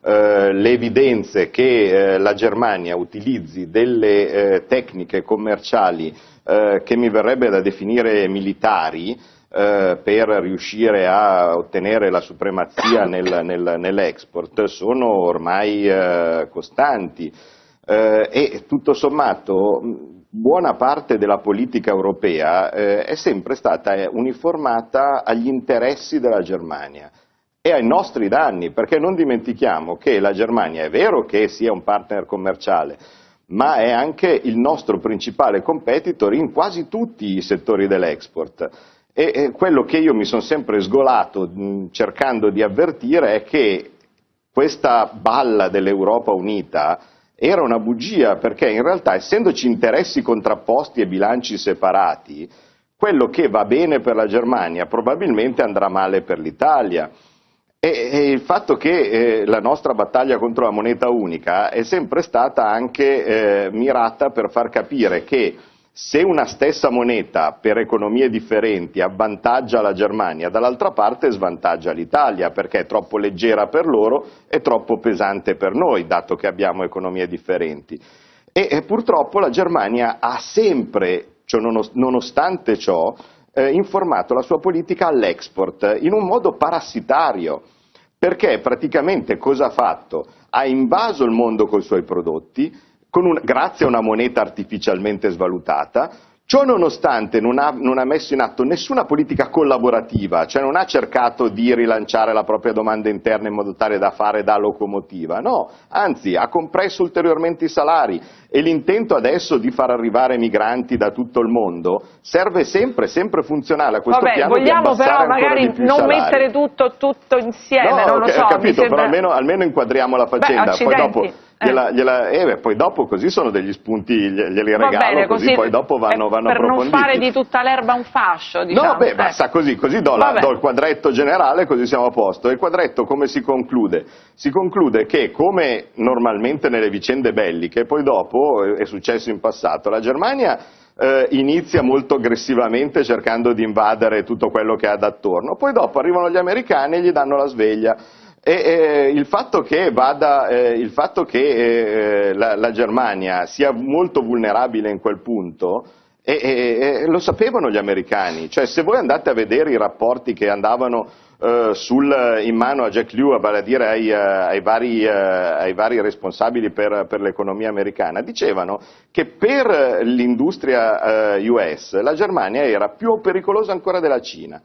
Eh, le evidenze che eh, la Germania utilizzi delle eh, tecniche commerciali eh, che mi verrebbe da definire militari eh, per riuscire a ottenere la supremazia nel, nel, nell'export sono ormai costanti e tutto sommato buona parte della politica europea eh, è sempre stata uniformata agli interessi della Germania e ai nostri danni, perché non dimentichiamo che la Germania è vero che sia un partner commerciale, ma è anche il nostro principale competitor in quasi tutti i settori dell'export. E, quello che io mi sono sempre sgolato cercando di avvertire è che questa balla dell'Europa unita era una bugia, perché in realtà essendoci interessi contrapposti e bilanci separati, quello che va bene per la Germania probabilmente andrà male per l'Italia. E, e, il fatto che eh, la nostra battaglia contro la moneta unica è sempre stata anche eh, mirata per far capire che se una stessa moneta per economie differenti avvantaggia la Germania, dall'altra parte svantaggia l'Italia perché è troppo leggera per loro e troppo pesante per noi, dato che abbiamo economie differenti. E, e purtroppo la Germania ha sempre, cioè nonost- nonostante ciò, eh, informato la sua politica all'export in un modo parassitario perché praticamente cosa ha fatto? Ha invaso il mondo con i suoi prodotti, un, grazie a una moneta artificialmente svalutata, Ciò nonostante non ha, non ha, messo in atto nessuna politica collaborativa, cioè non ha cercato di rilanciare la propria domanda interna in modo tale da fare da locomotiva, no, anzi ha compresso ulteriormente i salari e l'intento adesso di far arrivare migranti da tutto il mondo serve sempre, sempre funzionale a questo Vabbè, piano vogliamo però magari non mettere tutto, tutto insieme, no, non lo so. Ho capito, sembra... però almeno, almeno inquadriamo la faccenda. Beh, eh. Gliela, gliela, eh, beh, poi dopo così sono degli spunti, glieli regalo, bene, così, così, poi dopo vanno, vanno per approfonditi. Per non fare di tutta l'erba un fascio, diciamo. No, beh, eh. basta così, così do, la, do, il quadretto generale, così siamo a posto. E Il quadretto come si conclude? Si conclude che, come normalmente nelle vicende belliche, poi dopo, eh, è successo in passato, la Germania eh, inizia molto aggressivamente cercando di invadere tutto quello che ha d'attorno, poi dopo arrivano gli americani e gli danno la sveglia. E, eh, il fatto che, vada, eh, il fatto che eh, eh, la, la, Germania sia molto vulnerabile in quel punto, lo sapevano gli americani, cioè se voi andate a vedere i rapporti che andavano eh, sul, in mano a Jack Lew, vale a dire ai, eh, ai, vari, ai vari, responsabili per, per, l'economia americana, dicevano che per l'industria US la Germania era più pericolosa ancora della Cina.